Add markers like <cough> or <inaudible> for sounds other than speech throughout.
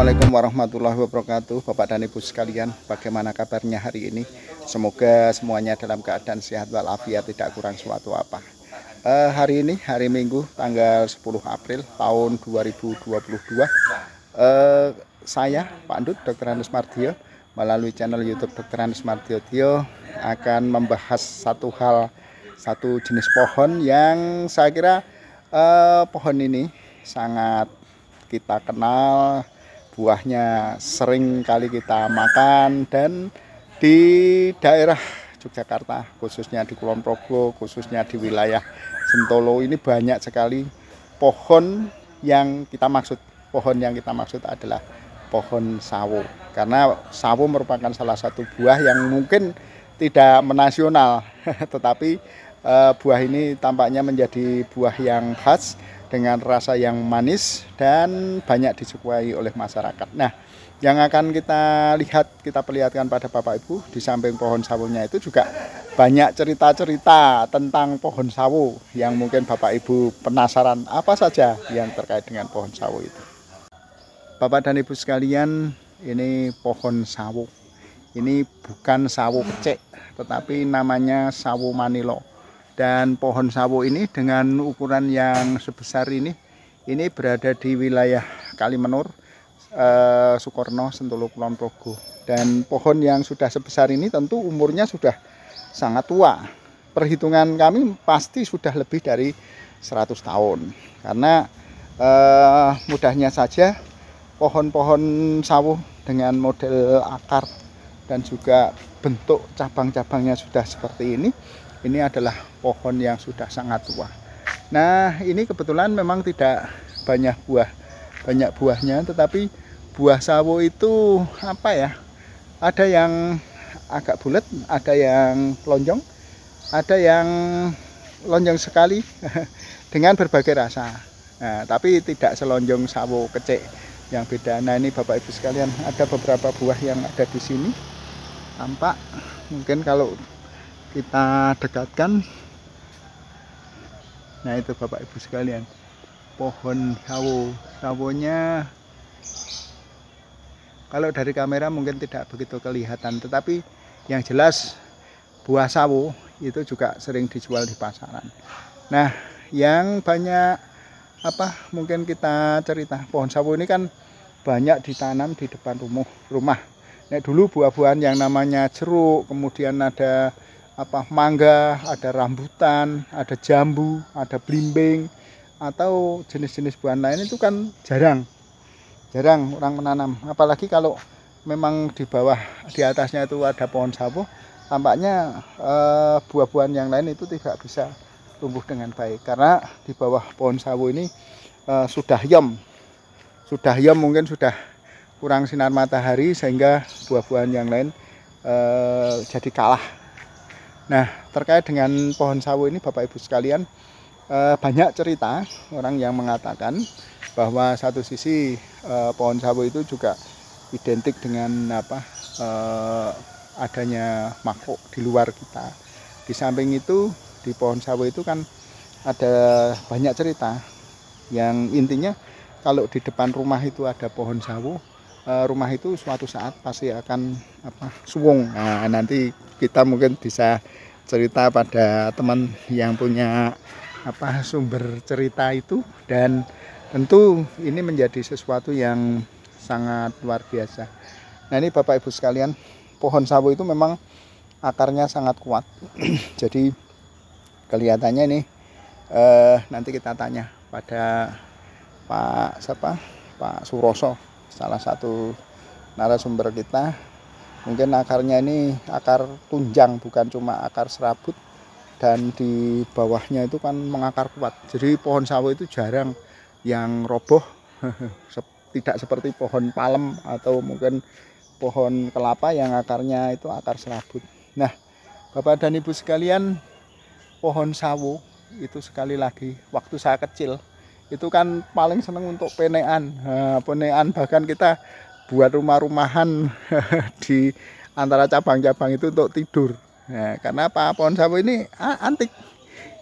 Assalamualaikum warahmatullahi wabarakatuh Bapak dan Ibu sekalian bagaimana kabarnya hari ini Semoga semuanya dalam keadaan sehat walafiat tidak kurang suatu apa eh, Hari ini hari Minggu tanggal 10 April tahun 2022 eh, Saya Pak Andut Dr. Anus Martio, melalui channel YouTube Dr. Anus Martio Tio akan membahas satu hal satu jenis pohon yang saya kira eh, pohon ini sangat kita kenal buahnya sering kali kita makan dan di daerah Yogyakarta khususnya di Kulon Progo khususnya di wilayah Sentolo ini banyak sekali pohon yang kita maksud pohon yang kita maksud adalah pohon sawo karena sawo merupakan salah satu buah yang mungkin tidak menasional <laughs> tetapi eh, buah ini tampaknya menjadi buah yang khas dengan rasa yang manis dan banyak disukai oleh masyarakat. Nah, yang akan kita lihat, kita perlihatkan pada Bapak Ibu di samping pohon sawunya itu juga banyak cerita-cerita tentang pohon sawu yang mungkin Bapak Ibu penasaran apa saja yang terkait dengan pohon sawu itu. Bapak dan Ibu sekalian, ini pohon sawu. Ini bukan sawu kecek, tetapi namanya sawu manilo dan pohon sawo ini dengan ukuran yang sebesar ini ini berada di wilayah Kalimenur eh, Sukorno Sentolo Kulon Progo dan pohon yang sudah sebesar ini tentu umurnya sudah sangat tua perhitungan kami pasti sudah lebih dari 100 tahun karena eh, mudahnya saja pohon-pohon sawo dengan model akar dan juga bentuk cabang-cabangnya sudah seperti ini ini adalah pohon yang sudah sangat tua nah ini kebetulan memang tidak banyak buah banyak buahnya tetapi buah sawo itu apa ya ada yang agak bulat ada yang lonjong ada yang lonjong sekali <laughs> dengan berbagai rasa nah, tapi tidak selonjong sawo kecil yang beda. Nah ini Bapak Ibu sekalian ada beberapa buah yang ada di sini tampak mungkin kalau kita dekatkan nah itu bapak ibu sekalian pohon sawo sawonya kalau dari kamera mungkin tidak begitu kelihatan tetapi yang jelas buah sawo itu juga sering dijual di pasaran nah yang banyak apa mungkin kita cerita pohon sawo ini kan banyak ditanam di depan rumah rumah nah, dulu buah-buahan yang namanya jeruk kemudian ada apa mangga, ada rambutan, ada jambu, ada belimbing atau jenis-jenis buah lain itu kan jarang. Jarang orang menanam. Apalagi kalau memang di bawah di atasnya itu ada pohon sawo, tampaknya eh, buah-buahan yang lain itu tidak bisa tumbuh dengan baik karena di bawah pohon sawo ini eh, sudah yom. Sudah yom mungkin sudah kurang sinar matahari sehingga buah-buahan yang lain eh, jadi kalah Nah, terkait dengan pohon sawo ini Bapak Ibu sekalian, eh, banyak cerita orang yang mengatakan bahwa satu sisi eh, pohon sawo itu juga identik dengan apa eh, adanya makhluk di luar kita. Di samping itu di pohon sawo itu kan ada banyak cerita yang intinya kalau di depan rumah itu ada pohon sawo, Eh, rumah itu suatu saat pasti akan apa suwung. Nah, nanti kita mungkin bisa cerita pada teman yang punya apa sumber cerita itu dan tentu ini menjadi sesuatu yang sangat luar biasa. Nah, ini Bapak Ibu sekalian, pohon sawo itu memang akarnya sangat kuat. <clears throat> Jadi kelihatannya ini eh, nanti kita tanya pada Pak siapa? Pak Suroso salah satu narasumber kita mungkin akarnya ini akar tunjang bukan cuma akar serabut dan di bawahnya itu kan mengakar kuat jadi pohon sawo itu jarang yang roboh <laughs> tidak seperti pohon palem atau mungkin pohon kelapa yang akarnya itu akar serabut nah Bapak dan Ibu sekalian pohon sawo itu sekali lagi waktu saya kecil itu kan paling seneng untuk penean nah, penean bahkan kita buat rumah-rumahan <laughs> di antara cabang-cabang itu untuk tidur nah, karena apa pohon sawo ini ah, antik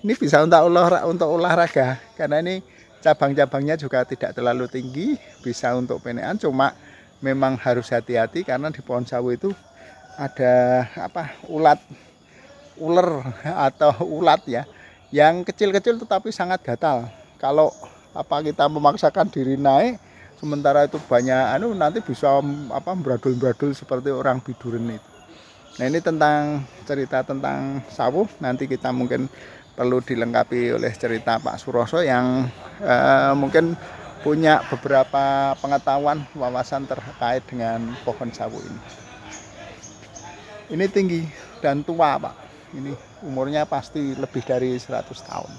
ini bisa untuk olahraga untuk olahraga karena ini cabang-cabangnya juga tidak terlalu tinggi bisa untuk penean cuma memang harus hati-hati karena di pohon sawo itu ada apa ulat ular <laughs> atau ulat ya yang kecil-kecil tetapi sangat gatal kalau apa kita memaksakan diri naik sementara itu banyak anu nanti bisa apa beradul-beradul seperti orang biduren itu. Nah ini tentang cerita tentang sawuh. Nanti kita mungkin perlu dilengkapi oleh cerita Pak Suroso yang eh, mungkin punya beberapa pengetahuan wawasan terkait dengan pohon sawu ini. Ini tinggi dan tua Pak. Ini umurnya pasti lebih dari 100 tahun.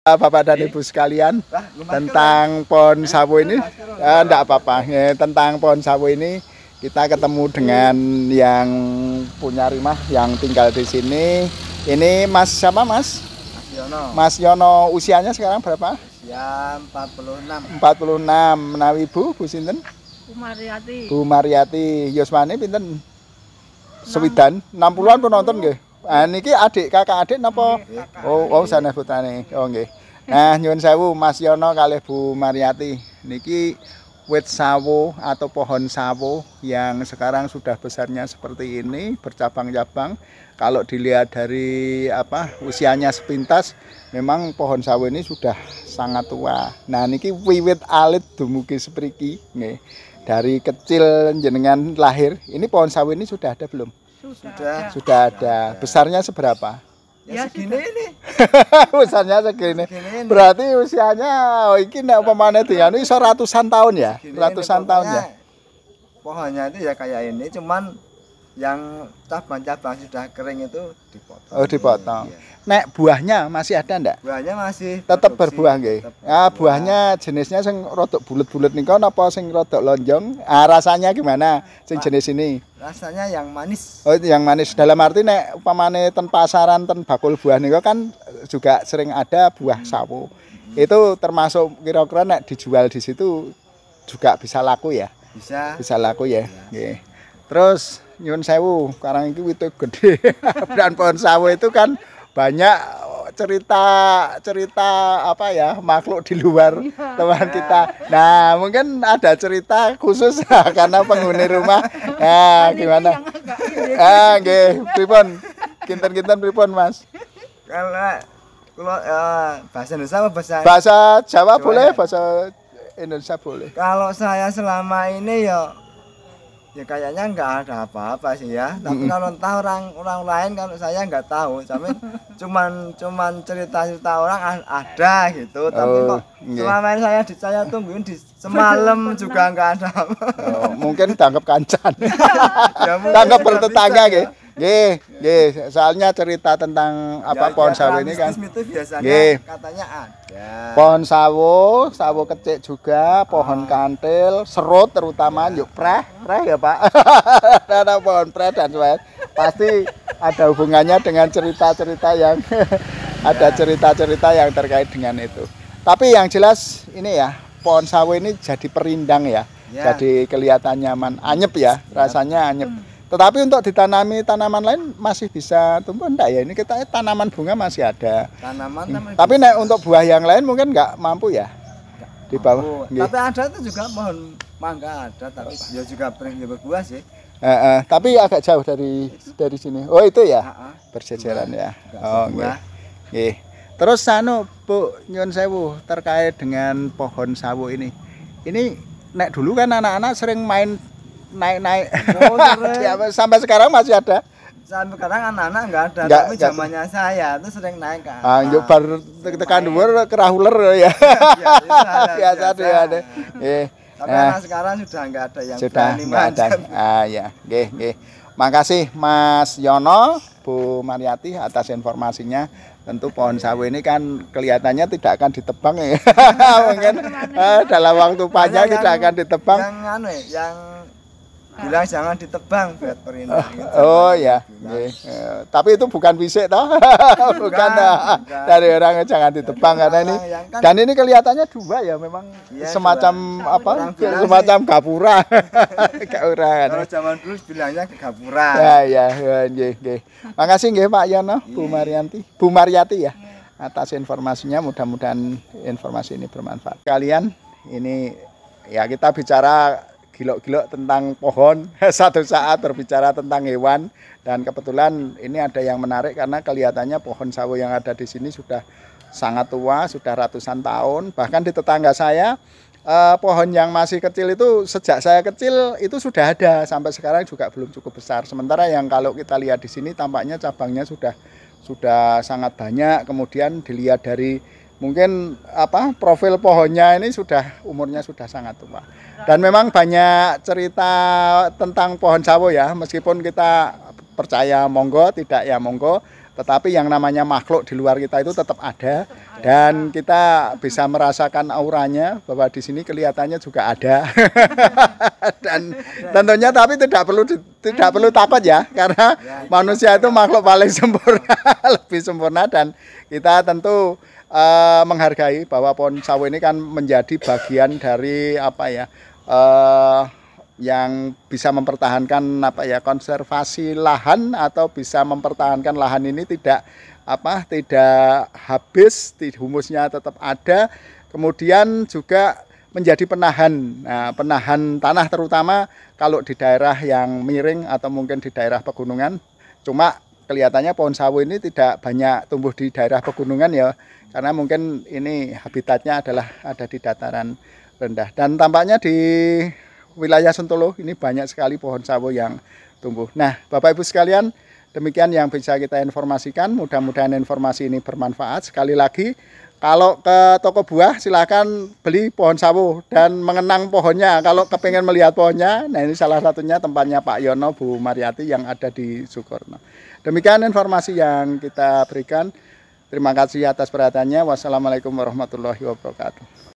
Bapak dan Ibu sekalian tentang pohon eh, sawo ini tidak eh, enggak apa-apa ya, tentang pohon sawo ini kita ketemu dengan yang punya rumah yang tinggal di sini ini Mas siapa Mas? Mas Yono Mas Yono usianya sekarang berapa? Usia 46 46 menawi Bu Bu Sinten? Bu Mariati Bu Mariati Yosmani Pinten? Sewidan 60-an penonton nggih? Nah, niki adik kakak adik napa? Oh, oh sana putane, Oh nggih. Nah, nyuwun sewu Mas Yono kalih Bu Mariati. Niki wit sawo atau pohon sawo yang sekarang sudah besarnya seperti ini bercabang-cabang kalau dilihat dari apa usianya sepintas memang pohon sawo ini sudah sangat tua nah niki wiwit alit dumugi seperti ini, dari kecil jenengan lahir ini pohon sawo ini sudah ada belum sudah. Sudah, sudah ada. Besarnya seberapa? Ya, ya segini ini. <laughs> Besarnya segini. segini. Berarti usianya oh iki nek itu ya ini ratusan tahun ya? Segini ratusan tahun ya. Pohonnya itu ya kayak ini cuman yang cabang-cabang sudah kering itu dipotong. Oh, dipotong. ya nek buahnya masih ada ndak? Buahnya masih. Tetap berbuah nggih. Ah, buahnya jenisnya sing rodok bulet nih nika napa sing rodok lonjong? Ah, rasanya gimana sing jenis ini? Rasanya yang manis. Oh, yang manis. Dalam arti nek upamane ten pasaran ten bakul buah nika kan juga sering ada buah hmm. sawo. Hmm. Itu termasuk kira-kira nek dijual di situ juga bisa laku ya. Bisa. Bisa laku ya. Iya. Nggih. Terus nyun sewu, sekarang itu itu gede. Dan <laughs> pohon sawo itu kan banyak cerita cerita apa ya makhluk di luar ya. teman kita. Nah mungkin ada cerita khusus <laughs> karena penghuni rumah. Ah, nah gimana? Ah, oke, pribon kinten-kinten pribon mas? Kalau kalau uh, bahasa Indonesia apa bahasa bahasa Jawa Jawa boleh, ya? bahasa Indonesia boleh. Kalau saya selama ini ya ya kayaknya nggak ada apa-apa sih ya tapi mm-hmm. kalau entah orang orang lain kalau saya nggak tahu tapi <laughs> cuman cuman cerita cerita orang ada gitu tapi oh, kok okay. selama ini saya di saya tungguin di semalam juga nggak ada oh, mungkin tangkap kancan <laughs> ya, tangkap bertetangga gitu Nggih, nggih. Soalnya cerita tentang apa ya, ya pohon ya, sawo ini kan. Itu biasanya Gih. katanya ada. Pohon sawo, sawo kecil juga, pohon ah. kantil, serut terutama ya. yuk preh, preh ya, Pak. <laughs> Ada pohon preh dan sebagainya. Pasti ada hubungannya dengan cerita-cerita yang <laughs> ada ya. cerita-cerita yang terkait dengan itu. Tapi yang jelas ini ya, pohon sawo ini jadi perindang ya. ya. Jadi kelihatan nyaman, anyep ya, ya. rasanya anyep. Hmm tetapi untuk ditanami tanaman lain masih bisa tumbuh enggak ya? Ini kita tanaman bunga masih ada. Tanaman hmm. Tapi nek untuk buah yang lain mungkin enggak mampu ya. di bawah. Mampu. Tapi ada itu juga pohon mangga ada tapi oh. ya juga pering berbuah sih. Eh, eh, tapi agak jauh dari dari sini. Oh, itu ya. berjejeran ya. oh, enggak. Nggih. Terus sano Bu nyun sewu terkait dengan pohon sawo ini. Ini nek dulu kan anak-anak sering main naik-naik. Oh, <laughs> ya, sampai sekarang masih ada. Sampai sekarang anak-anak nggak ada, nggak, tapi zamannya saya itu sering naik kan. Ah, nah. yuk bar tekan dhuwur kerahuler ya. Iya, iya, biasa <laughs> ya ada. Nggih. Eh, tapi nah, sekarang sudah enggak ada yang sudah enggak ada. Ah ya, nggih nggih. Makasih Mas Yono, Bu Mariati atas informasinya tentu pohon sawo ini kan kelihatannya tidak akan ditebang ya <laughs> mungkin eh, dalam waktu panjang tidak akan ditebang yang, anu ya, yang bilang jangan ditebang buat perintah gitu. oh ya yeah. tapi itu bukan fisik toh <laughs> bukan, bukan, dari orang jangan ditebang dari karena ini kan, dan ini kelihatannya dua ya memang ya, semacam dua. apa semacam gapura <laughs> gapura kan kalau zaman dulu bilangnya gapura ya, ya ya nggih nggih makasih nggih Pak Yono yeah. Bu iya. Marianti Bu Mariati ya iya. atas informasinya mudah-mudahan informasi ini bermanfaat kalian ini ya kita bicara gilok-gilok tentang pohon, <laughs> satu saat berbicara tentang hewan dan kebetulan ini ada yang menarik karena kelihatannya pohon sawo yang ada di sini sudah sangat tua, sudah ratusan tahun. Bahkan di tetangga saya eh, pohon yang masih kecil itu sejak saya kecil itu sudah ada sampai sekarang juga belum cukup besar. Sementara yang kalau kita lihat di sini tampaknya cabangnya sudah sudah sangat banyak. Kemudian dilihat dari mungkin apa profil pohonnya ini sudah umurnya sudah sangat tua dan memang banyak cerita tentang pohon sawo ya meskipun kita percaya monggo tidak ya monggo tetapi yang namanya makhluk di luar kita itu tetap ada dan kita bisa merasakan auranya bahwa di sini kelihatannya juga ada <laughs> dan tentunya tapi tidak perlu tidak perlu takut ya karena manusia itu makhluk paling sempurna <laughs> lebih sempurna dan kita tentu uh, menghargai bahwa pohon sawo ini kan menjadi bagian dari apa ya uh, yang bisa mempertahankan apa ya konservasi lahan atau bisa mempertahankan lahan ini tidak apa tidak habis humusnya tetap ada kemudian juga menjadi penahan nah, penahan tanah terutama kalau di daerah yang miring atau mungkin di daerah pegunungan cuma kelihatannya pohon sawo ini tidak banyak tumbuh di daerah pegunungan ya karena mungkin ini habitatnya adalah ada di dataran rendah dan tampaknya di wilayah Sentolo ini banyak sekali pohon sawo yang tumbuh. Nah, Bapak Ibu sekalian, demikian yang bisa kita informasikan. Mudah-mudahan informasi ini bermanfaat. Sekali lagi, kalau ke toko buah silakan beli pohon sawo dan mengenang pohonnya. Kalau kepengen melihat pohonnya, nah ini salah satunya tempatnya Pak Yono Bu Mariati yang ada di Sukorno. Demikian informasi yang kita berikan. Terima kasih atas perhatiannya. Wassalamualaikum warahmatullahi wabarakatuh.